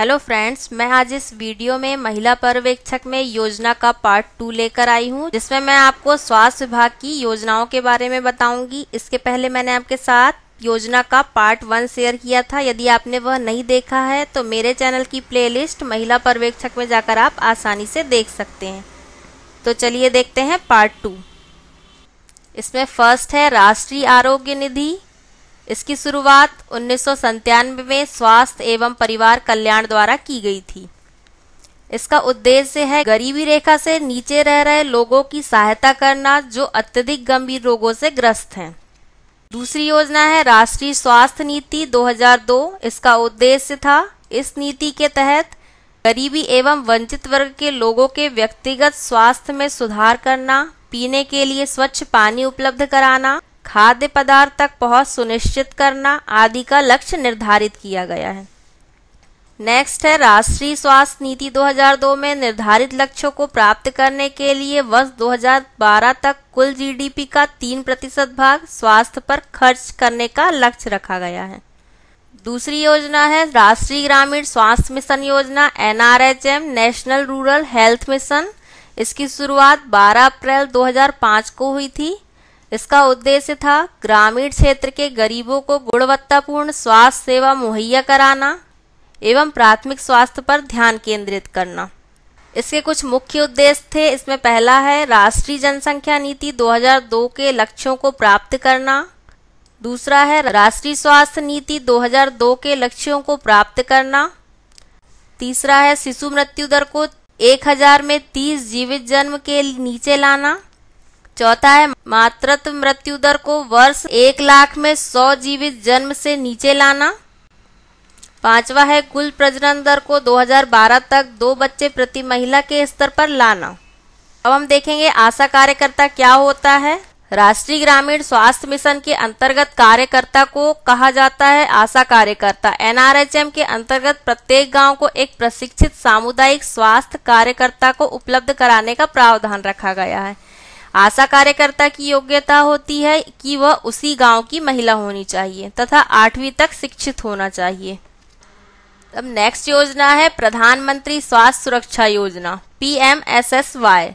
hello friends मैं आज इस वीडियो में महिला पर्यवेक्षक में योजना का पार्ट टू लेकर आई हूं जिसमें मैं आपको स्वास्थ्य विभाग की योजनाओं के बारे में बताऊंगी इसके पहले मैंने आपके साथ योजना का पार्ट वन शेयर किया था यदि आपने वह नहीं देखा है तो मेरे चैनल की प्लेलिस्ट महिला पर्यवेक्षक में जाकर आप आसानी से देख सकते हैं तो चलिए देखते हैं पार्ट टू इसमें फर्स्ट है राष्ट्रीय आरोग्य निधि इसकी शुरुआत उन्नीस में स्वास्थ्य एवं परिवार कल्याण द्वारा की गई थी इसका उद्देश्य है गरीबी रेखा से नीचे रह रहे लोगों की सहायता करना जो अत्यधिक गंभीर रोगों से ग्रस्त हैं दूसरी योजना है राष्ट्रीय स्वास्थ्य नीति 2002 इसका उद्देश्य था इस नीति के तहत गरीबी एवं वंचित वर्ग के लोगों के व्यक्तिगत स्वास्थ्य में सुधार करना पीने के लिए स्वच्छ पानी उपलब्ध कराना खाद्य पदार्थ तक पहुंच सुनिश्चित करना आदि का लक्ष्य निर्धारित किया गया है नेक्स्ट है राष्ट्रीय स्वास्थ्य नीति 2002 में निर्धारित लक्ष्यों को प्राप्त करने के लिए वर्ष 2012 तक कुल जीडीपी का तीन प्रतिशत भाग स्वास्थ्य पर खर्च करने का लक्ष्य रखा गया है दूसरी योजना है राष्ट्रीय ग्रामीण स्वास्थ्य मिशन योजना NRHM national rural health mission इसकी शुरुआत 12 अप्रैल 2005 को हुई थी इसका उद्देश्य था ग्रामीण क्षेत्र के गरीबों को गुणवत्तापूर्ण स्वास्थ्य सेवा मुहैया कराना एवं प्राथमिक स्वास्थ्य पर ध्यान केंद्रित करना इसके कुछ मुख्य उद्देश्य थे इसमें पहला है राष्ट्रीय जनसंख्या नीति 2002 के लक्ष्यों को प्राप्त करना दूसरा है राष्ट्रीय स्वास्थ्य नीति 2002 के लक्ष्यों को प्राप्त करना तीसरा है शिशु मृत्यु दर को 1000 में 30 जीवित जन्म के नीचे लाना चौथा है मातृत्व मृत्यु दर को वर्ष एक लाख में सौ जीवित जन्म से नीचे लाना पांचवा है कुल प्रजनन दर को 2012 तक दो बच्चे प्रति महिला के स्तर पर लाना अब हम देखेंगे आशा कार्यकर्ता क्या होता है राष्ट्रीय ग्रामीण स्वास्थ्य मिशन के अंतर्गत कार्यकर्ता को कहा जाता है आशा कार्यकर्ता एनआरएचएम के अंतर्गत प्रत्येक गांव को एक प्रशिक्षित सामुदायिक स्वास्थ्य कार्यकर्ता को उपलब्ध कराने का प्रावधान रखा गया है आशा कार्यकर्ता की योग्यता होती है कि वह उसी गांव की महिला होनी चाहिए तथा आठवीं तक शिक्षित होना चाहिए अब नेक्स्ट योजना है प्रधानमंत्री स्वास्थ्य सुरक्षा योजना पीएमएसएसवाई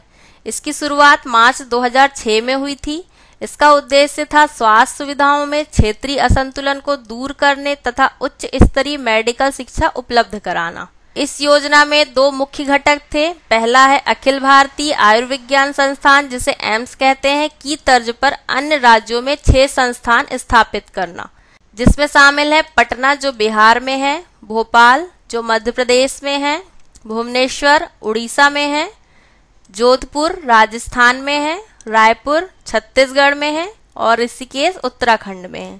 इसकी शुरुआत मार्च 2006 में हुई थी इसका उद्देश्य था स्वास्थ्य सुविधाओं में क्षेत्रीय असंतुलन को दूर करने तथा उच्च स्तरीय मेडिकल शिक्षा उपलब्ध कराना इस योजना में दो मुख्य घटक थे पहला है अखिल भारतीय आयुर्विज्ञान संस्थान जिसे एम्स कहते हैं की तर्ज पर अन्य राज्यों में छह संस्थान स्थापित करना जिसमें शामिल है पटना जो बिहार में है भोपाल जो मध्य प्रदेश में है भुवनेश्वर उड़ीसा में है जोधपुर राजस्थान में है रायपुर छत्तीसगढ़ में है और ऋषिकेश उत्तराखंड में है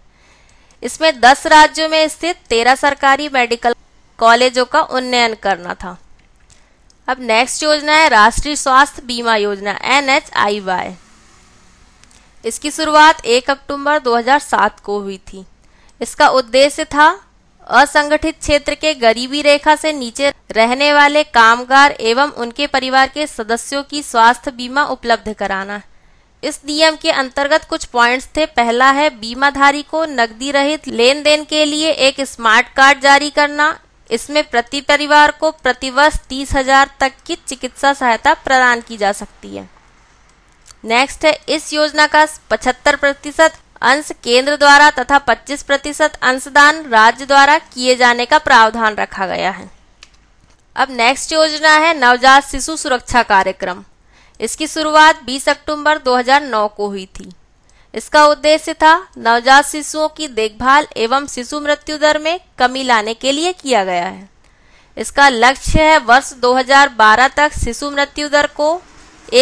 इसमें 10 राज्यों में स्थित 13 सरकारी मेडिकल कॉलेजों का उन्नयन करना था अब नेक्स्ट योजना है राष्ट्रीय स्वास्थ्य बीमा योजना एन एच आई वाई इसकी शुरुआत 1 अक्टूबर 2007 को हुई थी इसका उद्देश्य था असंगठित क्षेत्र के गरीबी रेखा से नीचे रहने वाले कामगार एवं उनके परिवार के सदस्यों की स्वास्थ्य बीमा उपलब्ध कराना इस नियम के अंतर्गत कुछ पॉइंट्स थे पहला है बीमाधारी को नकदी रहित लेन देन के लिए एक स्मार्ट कार्ड जारी करना इसमें प्रति परिवार को प्रतिवर्ष तीस हजार तक की चिकित्सा सहायता प्रदान की जा सकती है नेक्स्ट है इस योजना का पचहत्तर प्रतिशत अंश केंद्र द्वारा तथा 25 प्रतिशत अंशदान राज्य द्वारा किए जाने का प्रावधान रखा गया है अब नेक्स्ट योजना है नवजात शिशु सुरक्षा कार्यक्रम इसकी शुरुआत 20 अक्टूबर 2009 को हुई थी इसका उद्देश्य था नवजात शिशुओं की देखभाल एवं शिशु मृत्यु दर में कमी लाने के लिए किया गया है इसका लक्ष्य है वर्ष 2012 तक शिशु मृत्यु दर को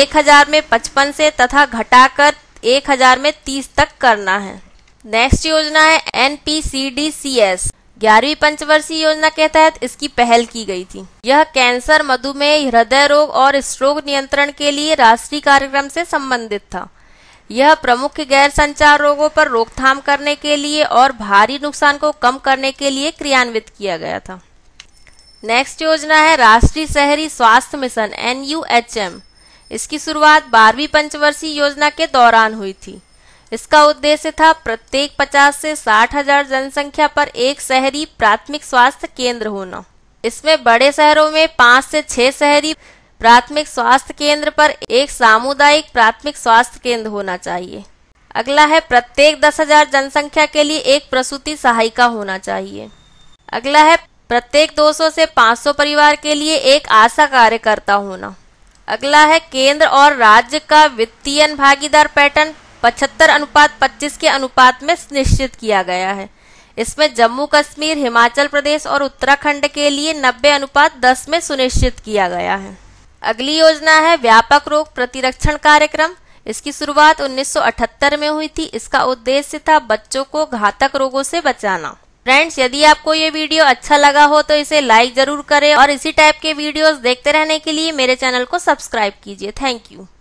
1000 में 55 से तथा घटाकर 1000 में 30 तक करना है नेक्स्ट योजना है N P C D C S ग्यारहवीं पंचवर्षीय योजना के तहत इसकी पहल की गई थी यह कैंसर मधुमेह हृदय रोग और स्ट्रोक नियंत्रण के लिए राष्ट्रीय कार्यक्रम से संबंधित था यह प्रमुख गैर संचार रोगों पर रोकथाम करने के लिए और भारी नुकसान को कम करने के लिए क्रियान्वित किया गया था नेक्स्ट योजना है राष्ट्रीय शहरी स्वास्थ्य मिशन एन इसकी शुरुआत बारहवीं पंचवर्षीय योजना के दौरान हुई थी इसका उद्देश्य था प्रत्येक 50 से साठ हजार जनसंख्या पर एक शहरी प्राथमिक स्वास्थ्य केंद्र होना इसमें बड़े शहरों में पांच से छह शहरी प्राथमिक स्वास्थ्य केंद्र पर एक सामुदायिक प्राथमिक स्वास्थ्य केंद्र होना चाहिए अगला है प्रत्येक दस हजार जनसंख्या के लिए एक प्रसूति सहायिका होना चाहिए अगला है प्रत्येक 200 से 500 परिवार के लिए एक आशा कार्यकर्ता होना अगला है केंद्र और राज्य का वित्तीय भागीदार पैटर्न 75 अनुपात 25 के अनुपात में निश्चित किया गया है इसमें जम्मू कश्मीर हिमाचल प्रदेश और उत्तराखंड के लिए 90 अनुपात 10 में सुनिश्चित किया गया है अगली योजना है व्यापक रोग प्रतिरक्षण कार्यक्रम इसकी शुरुआत 1978 में हुई थी इसका उद्देश्य था बच्चों को घातक रोगों से बचाना फ्रेंड्स यदि आपको ये वीडियो अच्छा लगा हो तो इसे लाइक जरूर करें और इसी टाइप के वीडियोस देखते रहने के लिए मेरे चैनल को सब्सक्राइब कीजिए थैंक यू